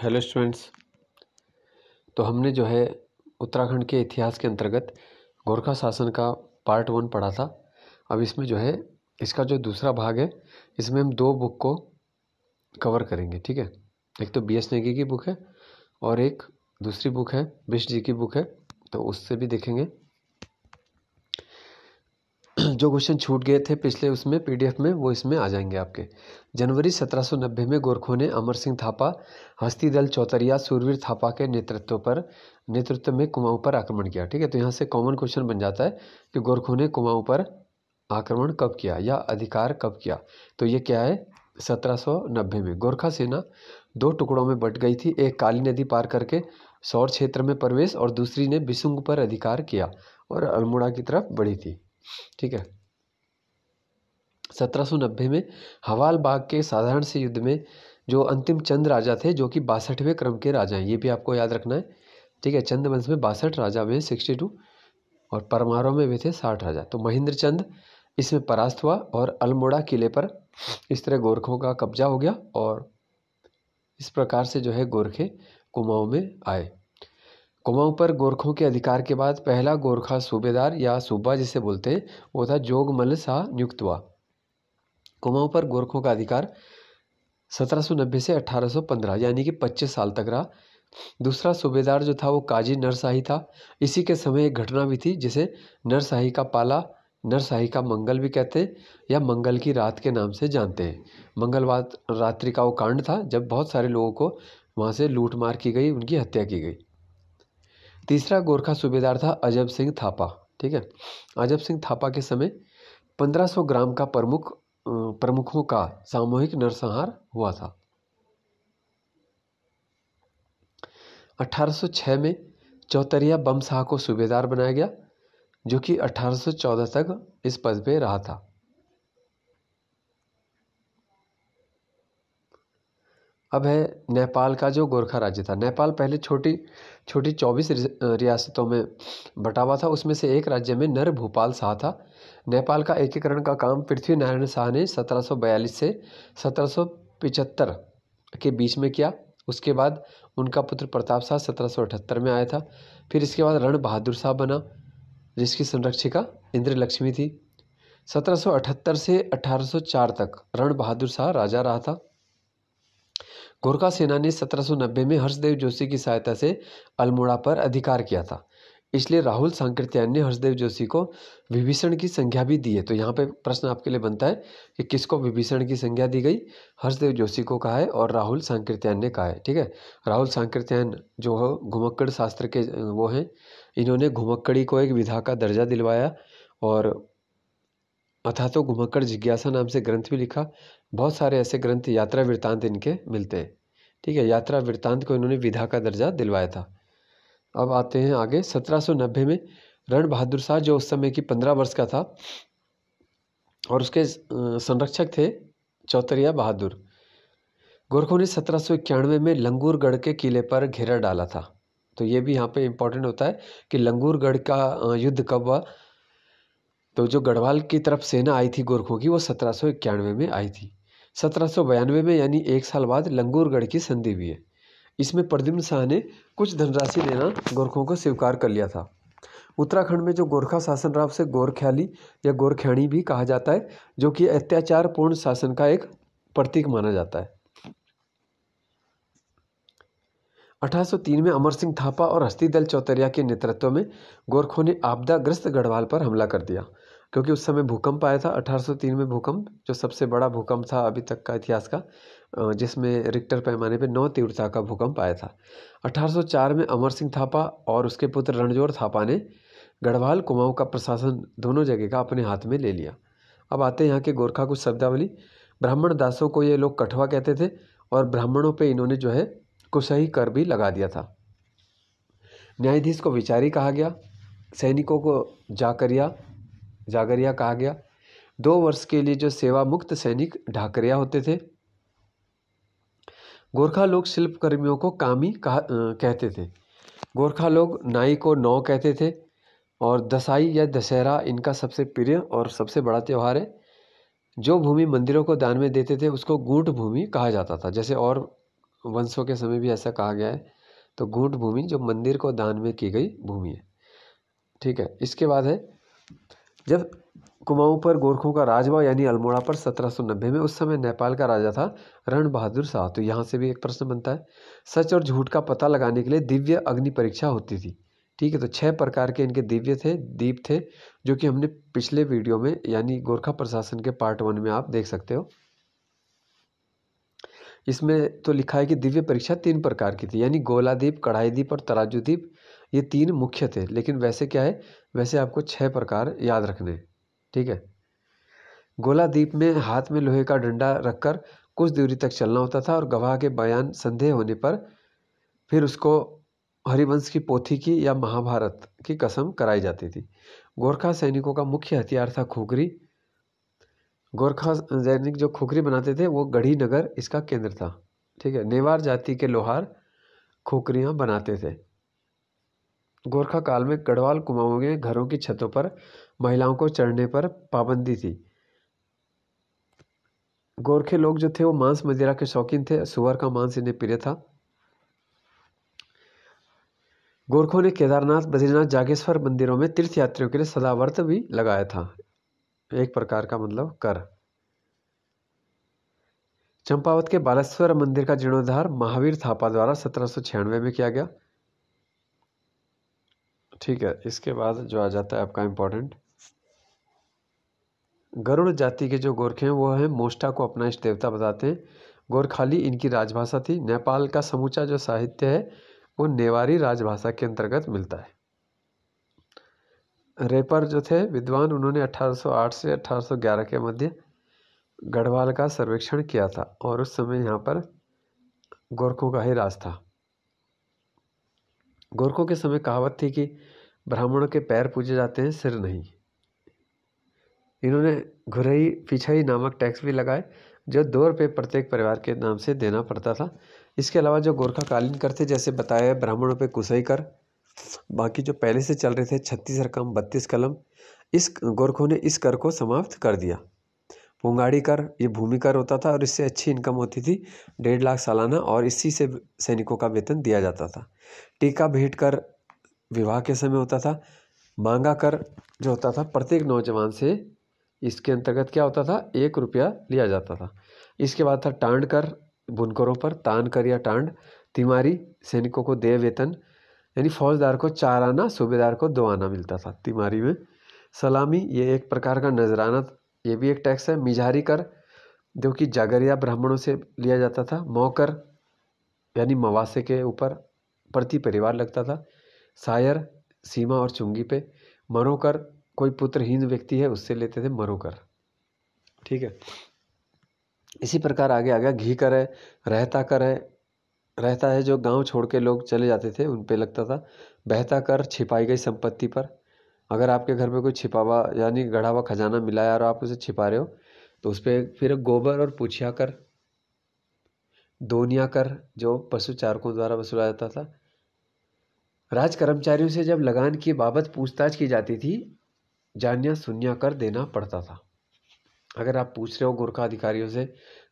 hello students तो हमने जो है उत्तराखंड के इतिहास के अंतर्गत गोरखा शासन का पार्ट वन पढ़ा था अब इसमें जो है इसका जो दूसरा भाग है इसमें हम दो बुक को कवर करेंगे ठीक है एक तो बी एस नेगी की बुक है और एक दूसरी बुक है बिश जी की बुक है तो उससे भी देखेंगे जो क्वेश्चन छूट गए थे पिछले उसमें पीडीएफ में वो इसमें आ जाएंगे आपके जनवरी 1790 में गोरखों ने अमर सिंह थापा हस्ती दल चौतरिया सूरवीर थापा के नेतृत्व पर नेतृत्व में कुमाऊं पर आक्रमण किया ठीक है तो यहाँ से कॉमन क्वेश्चन बन जाता है कि गोरखों ने कुमाऊं पर आक्रमण कब किया या अधिकार कब किया तो ये क्या है सत्रह में गोरखा सेना दो टुकड़ों में बट गई थी एक काली नदी पार करके सौर क्षेत्र में प्रवेश और दूसरी ने बिसुंग पर अधिकार किया और अल्मोड़ा की तरफ बढ़ी थी ठीक है सत्रह सौ नब्बे में हवाल बाग के साधारण से युद्ध में जो अंतिम चंद राजा थे जो कि बासठवें क्रम के राजा हैं ये भी आपको याद रखना है ठीक है चंद वंश में बासठ राजा में सिक्सटी टू और परमारों में भी थे साठ राजा तो महेंद्र चंद इसमें परास्त हुआ और अल्मोड़ा किले पर इस तरह गोरखों का कब्जा हो गया और इस प्रकार से जो है गोरखे कुमाऊँ में आए कुमाऊँ पर गोरखों के अधिकार के बाद पहला गोरखा सूबेदार या सूबा जिसे बोलते हैं वो था जोगमल शाह नियुक्त हुआ कुमाऊँ पर गोरखों का अधिकार 1790 से 1815 यानी कि 25 साल तक रहा दूसरा सूबेदार जो था वो काजी नरशाही था इसी के समय एक घटना भी थी जिसे नरशाही का पाला नरशाही का मंगल भी कहते हैं या मंगल की रात के नाम से जानते हैं मंगलवार रात्रि का वो कांड था जब बहुत सारे लोगों को वहाँ से लूट मार की गई उनकी हत्या की गई तीसरा गोरखा सूबेदार था अजब सिंह थापा ठीक है अजब सिंह थापा के समय 1500 ग्राम का प्रमुख प्रमुखों का सामूहिक नरसंहार हुआ था 1806 में चौतरिया बम शाह को सूबेदार बनाया गया जो कि 1814 तक इस पद पे रहा था अब है नेपाल का जो गोरखा राज्य था नेपाल पहले छोटी छोटी चौबीस रियासतों में बटा हुआ था उसमें से एक राज्य में नर भूपाल शाह था नेपाल का एकीकरण का काम पृथ्वी नारायण शाह ने 1742 से 1775 के बीच में किया उसके बाद उनका पुत्र प्रताप शाह सत्रह में आया था फिर इसके बाद रण बहादुर शाह बना जिसकी संरक्षिका इंद्र लक्ष्मी थी 1778 से 1804 तक रण बहादुर शाह राजा रहा था गोरखा सेना ने 1790 में हर्षदेव जोशी की सहायता से अल्मोड़ा पर अधिकार किया था इसलिए राहुल सांकृत्यान ने हर्षदेव जोशी को विभीषण की संज्ञा भी दी है तो यहाँ पे प्रश्न आपके लिए बनता है कि किसको विभीषण की संज्ञा दी गई हर्षदेव जोशी को कहा है और राहुल सांकृत्यान ने कहा है ठीक है राहुल सांकृत्यान जो हो घुमक्कड़ शास्त्र के वो हैं इन्होंने घुमक्कड़ी को एक विधा का दर्जा दिलवाया और अथा तो घुमक्कड़ जिज्ञासा नाम से ग्रंथ भी लिखा बहुत सारे ऐसे ग्रंथ यात्रा वृत्तांत इनके मिलते हैं ठीक है यात्रा वृत्तांत को इन्होंने विधा का दर्जा दिलवाया था अब आते हैं आगे सत्रह में रण बहादुर शाह जो उस समय की पंद्रह वर्ष का था और उसके संरक्षक थे चौतरिया बहादुर गोरखों ने सत्रह में लंगूरगढ़ के किले पर घेरा डाला था तो ये भी यहाँ पे इम्पोर्टेंट होता है कि लंगूरगढ़ का युद्ध कब हुआ तो जो गढ़वाल की तरफ सेना आई थी गोरखों की वो सत्रह इक्यानवे में आई थी सत्रह बयानवे में यानी एक साल बाद लंगूरगढ़ की संधि हुई है इसमें प्रद्युम्न शाह ने कुछ धनराशि देना गोरखों को स्वीकार कर लिया था उत्तराखंड में जो गोरखा शासन रहा उसे गोरख्याली या गोरख्याणी भी कहा जाता है जो कि अत्याचारपूर्ण शासन का एक प्रतीक माना जाता है 1803 में अमर सिंह थापा और हस्ती दल चौतरिया के नेतृत्व में गोरखों ने आपदाग्रस्त गढ़वाल पर हमला कर दिया क्योंकि उस समय भूकंप आया था 1803 में भूकंप जो सबसे बड़ा भूकंप था अभी तक का इतिहास का जिसमें रिक्टर पैमाने पे नौ तीव्रता का भूकंप आया था 1804 में अमर सिंह थापा और उसके पुत्र रणजोर थापा ने गढ़वाल कुमाऊं का प्रशासन दोनों जगह का अपने हाथ में ले लिया अब आते हैं यहाँ के गोरखा कुछ शब्दावली ब्राह्मण दासों को ये लोग कठवा कहते थे और ब्राह्मणों पर इन्होंने जो है कुशही कर भी लगा दिया था न्यायाधीश को विचारी कहा गया सैनिकों को जाकरिया जागरिया कहा गया दो वर्ष के लिए जो सेवा मुक्त सैनिक ढाकरिया होते थे गोरखा लोग शिल्पकर्मियों को कामी कहा कहते थे गोरखा लोग नाई को नौ कहते थे और दसाई या दशहरा इनका सबसे प्रिय और सबसे बड़ा त्यौहार है जो भूमि मंदिरों को दान में देते थे उसको गूंट भूमि कहा जाता था जैसे और वंशों के समय भी ऐसा कहा गया है तो गूंट भूमि जो मंदिर को दान में की गई भूमि है ठीक है इसके बाद है जब कुमाऊं पर गोरखों का राज हुआ यानी अल्मोड़ा पर सत्रह सौ नब्बे में उस समय नेपाल का राजा था रण बहादुर शाह तो यहाँ से भी एक प्रश्न बनता है सच और झूठ का पता लगाने के लिए दिव्य अग्नि परीक्षा होती थी ठीक है तो छह प्रकार के इनके दिव्य थे दीप थे जो कि हमने पिछले वीडियो में यानी गोरखा प्रशासन के पार्ट वन में आप देख सकते हो इसमें तो लिखा है कि दिव्य परीक्षा तीन प्रकार की थी यानी गोलादीप कढ़ाई दीप और तराजू दीप ये तीन मुख्य थे लेकिन वैसे क्या है वैसे आपको छः प्रकार याद रखने ठीक है गोला द्वीप में हाथ में लोहे का डंडा रखकर कुछ दूरी तक चलना होता था और गवाह के बयान संदेह होने पर फिर उसको हरिवंश की पोथी की या महाभारत की कसम कराई जाती थी गोरखा सैनिकों का मुख्य हथियार था खोखरी गोरखा सैनिक जो खोखरी बनाते थे वो गढ़ी नगर इसका केंद्र था ठीक है नेवार जाति के लोहार खोखरियाँ बनाते थे गोरखा काल में गढ़वाल कुमाऊं के घरों की छतों पर महिलाओं को चढ़ने पर पाबंदी थी गोरखे लोग जो थे वो मांस मदिरा के शौकीन थे सुअर का मांस इन्हें प्रिय था गोरखों ने केदारनाथ बद्रीनाथ जागेश्वर मंदिरों में तीर्थ यात्रियों के लिए सदावर्त भी लगाया था एक प्रकार का मतलब कर चंपावत के बालेश्वर मंदिर का जीर्णोद्धार महावीर थापा द्वारा सत्रह में किया गया ठीक है इसके बाद जो आ जाता है आपका इम्पोर्टेंट गरुड़ जाति के जो गोरखे हैं वो हैं मोस्टा को अपना इष्ट देवता बताते हैं गोरखाली इनकी राजभाषा थी नेपाल का समूचा जो साहित्य है वो नेवारी राजभाषा के अंतर्गत मिलता है रेपर जो थे विद्वान उन्होंने 1808 से 1811 के मध्य गढ़वाल का सर्वेक्षण किया था और उस समय यहाँ पर गोरखों का ही राज था गोरखों के समय कहावत थी कि ब्राह्मणों के पैर पूजे जाते हैं सिर नहीं इन्होंने घुरई पिछई नामक टैक्स भी लगाए जो दो रुपये प्रत्येक परिवार के नाम से देना पड़ता था इसके अलावा जो गोरखा कालीन कर थे जैसे बताया ब्राह्मणों पे कुसई कर बाकी जो पहले से चल रहे थे छत्तीस रकम बत्तीस कलम इस गोरखों ने इस कर को समाप्त कर दिया घोंगाड़ी कर ये भूमि कर होता था और इससे अच्छी इनकम होती थी डेढ़ लाख सालाना और इसी से सैनिकों का वेतन दिया जाता था टीका भेंट कर विवाह के समय होता था मांगा कर जो होता था प्रत्येक नौजवान से इसके अंतर्गत क्या होता था एक रुपया लिया जाता था इसके बाद था टांड कर बुनकरों पर तान कर या टांड तिमारी सैनिकों को देय वेतन यानी फौजदार को चार आना सूबेदार को दो आना मिलता था तिमारी में सलामी ये एक प्रकार का नजराना ये भी एक टैक्स है मिझारी कर जो कि जागरिया ब्राह्मणों से लिया जाता था मौकर यानी मवासे के ऊपर प्रति परिवार लगता था सायर सीमा और चुंगी पे मरोकर कोई पुत्रहीन व्यक्ति है उससे लेते थे मरोकर ठीक है इसी प्रकार आगे आ गया घी कर है रहता कर है रहता है जो गांव छोड़ के लोग चले जाते थे उन पे लगता था बहता कर छिपाई गई संपत्ति पर अगर आपके घर में कोई छिपा हुआ यानी गढ़ा हुआ खजाना मिला है और आप उसे छिपा रहे हो तो उस पर फिर गोबर और पुछिया कर दोनिया कर जो पशु चारकों द्वारा वसूला जाता था राज कर्मचारियों से जब लगान की बाबत पूछताछ की जाती थी जानिया सुनिया कर देना पड़ता था अगर आप पूछ रहे हो गोरखा अधिकारियों से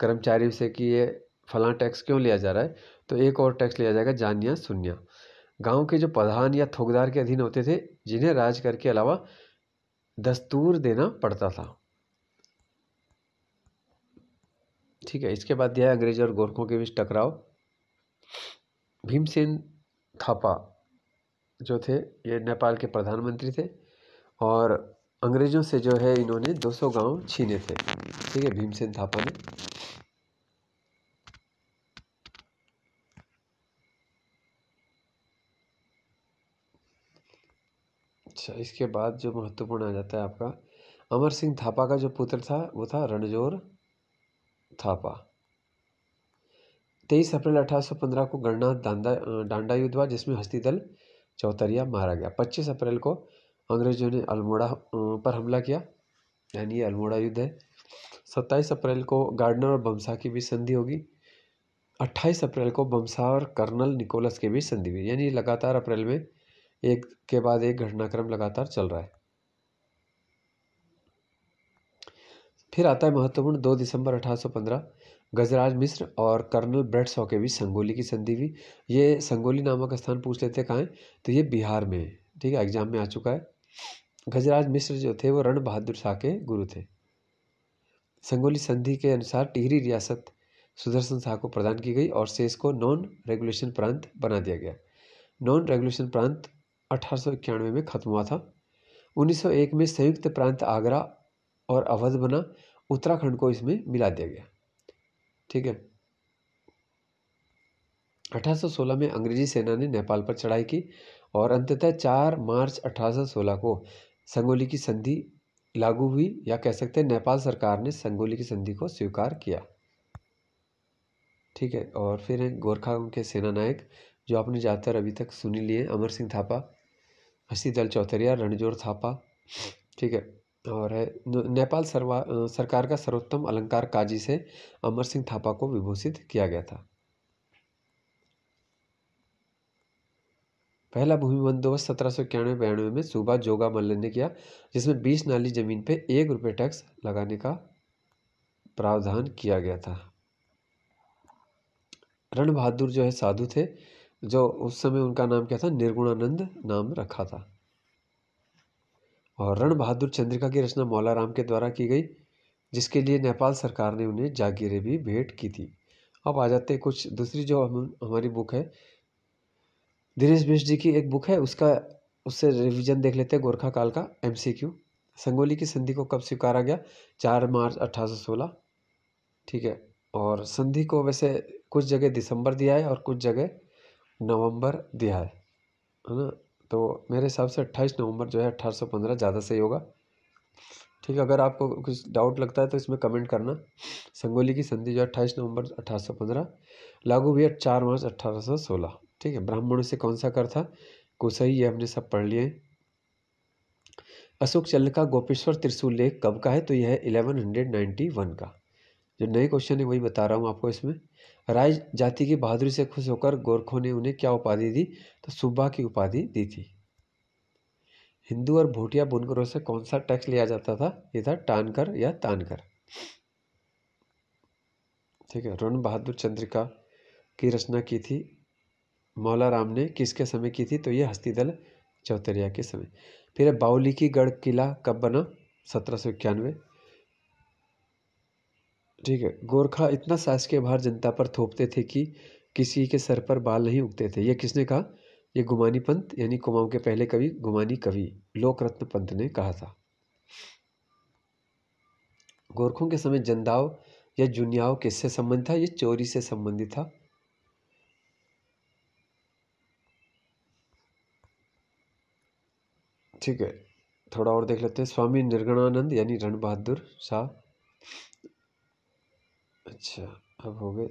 कर्मचारियों से कि ये फला टैक्स क्यों लिया जा रहा है तो एक और टैक्स लिया जाएगा जानिया सुनिया गांव के जो प्रधान या थोकदार के अधीन होते थे जिन्हें राज के अलावा दस्तूर देना पड़ता था ठीक है इसके बाद दिया है और गोरखों के बीच टकराव भीमसेन थापा जो थे ये नेपाल के प्रधानमंत्री थे और अंग्रेज़ों से जो है इन्होंने 200 गांव छीने थे ठीक है भीमसेन थापा ने अच्छा इसके बाद जो महत्वपूर्ण आ जाता है आपका अमर सिंह थापा का जो पुत्र था वो था रणजोर थापा तेईस अप्रैल अठारह सौ पंद्रह को गणना डांडा डांडा युद्ध हुआ जिसमें हस्ती दल चौतरिया मारा गया पच्चीस अप्रैल को अंग्रेजों ने अल्मोड़ा पर हमला किया यानी ये अल्मोड़ा युद्ध है सत्ताईस अप्रैल को गार्डनर और बमसा की भी संधि होगी अट्ठाईस अप्रैल को बमसा और कर्नल निकोलस के बीच संधि हुई यानी लगातार अप्रैल में एक के बाद एक घटनाक्रम लगातार चल रहा है फिर आता है महत्वपूर्ण दो दिसंबर 1815 गजराज मिश्र और कर्नल ब्रेड सौ के बीच संगोली की संधि हुई ये संगोली नामक स्थान पूछ लेते कहाँ तो ये बिहार में है ठीक है एग्जाम में आ चुका है गजराज मिश्र जो थे वो रण बहादुर शाह के गुरु थे संगोली संधि के अनुसार टिहरी रियासत सुदर्शन शाह को प्रदान की गई और शेष को नॉन रेगुलेशन प्रांत बना दिया गया नॉन रेगुलेशन प्रांत अठारह में ख़त्म हुआ था 1901 में संयुक्त प्रांत आगरा और अवध बना उत्तराखंड को इसमें मिला दिया गया ठीक है 1816 में अंग्रेजी सेना ने नेपाल पर चढ़ाई की और अंततः 4 मार्च 1816 को संगोली की संधि लागू हुई या कह सकते हैं नेपाल सरकार ने संगोली की संधि को स्वीकार किया ठीक है और फिर हैं गोरखा के सेना नायक जो आपने ज़्यादातर अभी तक सुनी लिए अमर सिंह थापा हस्ती दल चौथरिया रणजोर थापा ठीक है और है नेपाल सरवा सरकार का सर्वोत्तम अलंकार काजी से अमर सिंह थापा को विभूषित किया गया था पहला भूमि बंदोबस्त सत्रह सौ इक्यानवे बयानवे में सूबा जोगा मल्ल ने किया जिसमें बीस नाली जमीन पे एक रुपये टैक्स लगाने का प्रावधान किया गया था रण बहादुर जो है साधु थे जो उस समय उनका नाम क्या था निर्गुणानंद नाम रखा था और रण बहादुर चंद्रिका की रचना मौला राम के द्वारा की गई जिसके लिए नेपाल सरकार ने उन्हें जागीरें भी भेंट की थी अब आ जाते हैं कुछ दूसरी जो हम हमारी बुक है दिनेश मिश्र जी की एक बुक है उसका उससे रिवीजन देख लेते हैं गोरखा काल का एम संगोली की संधि को कब स्वीकारा गया चार मार्च अट्ठारह ठीक है और संधि को वैसे कुछ जगह दिसंबर दिया है और कुछ जगह नवंबर दिया है है ना तो मेरे हिसाब से अट्ठाईस नवंबर जो है अट्ठारह सौ पंद्रह ज़्यादा सही होगा ठीक है अगर आपको कुछ डाउट लगता है तो इसमें कमेंट करना संगोली की संधि जो है अट्ठाईस नवंबर अठारह सौ पंद्रह लागू भी है चार मार्च अट्ठारह सौ सोलह ठीक है ब्राह्मणों से कौन सा कर था कुसई ये हमने सब पढ़ लिए अशोक चल का गोपेश्वर त्रिशूल लेख कब का है तो यह है इलेवन हंड्रेड नाइन्टी वन का जो नए क्वेश्चन है वही बता रहा हूँ आपको इसमें राय जाति की बहादुरी से खुश होकर गोरखों ने उन्हें क्या उपाधि दी तो सुबह की उपाधि दी थी हिंदू और भोटिया बुनकरों से कौन सा टैक्स लिया जाता था ये था टानकर या तानकर ठीक है रण बहादुर चंद्रिका की रचना की थी मौलाराम ने किसके समय की थी तो ये हस्तीदल चौतरिया के समय फिर बाउली की गढ़ किला कब बना सत्रह सौ इक्यानवे ठीक है गोरखा इतना शासकीय भार जनता पर थोपते थे कि किसी के सर पर बाल नहीं उगते थे यह किसने कहा यह गुमानी पंत यानी कुमाऊं के पहले कवि गुमानी कवि लोकरत्न पंत ने कहा था गोरखों के समय जंदाव या जुनियाव किससे संबंधित था यह चोरी से संबंधित था ठीक है थोड़ा और देख लेते हैं स्वामी निर्गणानंद यानी रण बहादुर शाह अच्छा अब हो गए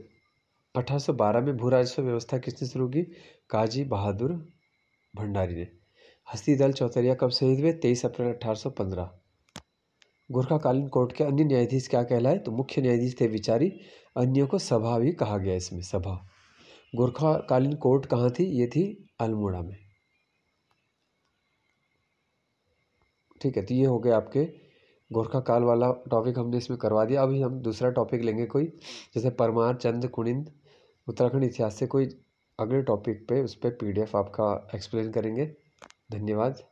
अठारह सौ बारह में भू राजस्व व्यवस्था किसने शुरू की काजी बहादुर भंडारी ने हस्ती दल चौतरिया कब शहीद हुए तेईस अप्रैल अठारह सौ पंद्रह गोरखाकालीन कोर्ट के अन्य न्यायाधीश क्या कहलाए तो मुख्य न्यायाधीश थे विचारी अन्यों को सभा भी कहा गया इसमें सभा गोरखाकालीन कोर्ट कहाँ थी ये थी अल्मोड़ा में ठीक है तो ये हो गए आपके गोरखा काल वाला टॉपिक हमने इसमें करवा दिया अभी हम दूसरा टॉपिक लेंगे कोई जैसे परमार चंद कुणिंद उत्तराखंड इतिहास से कोई अगले टॉपिक पे उस पर पी डी एफ आपका एक्सप्लेन करेंगे धन्यवाद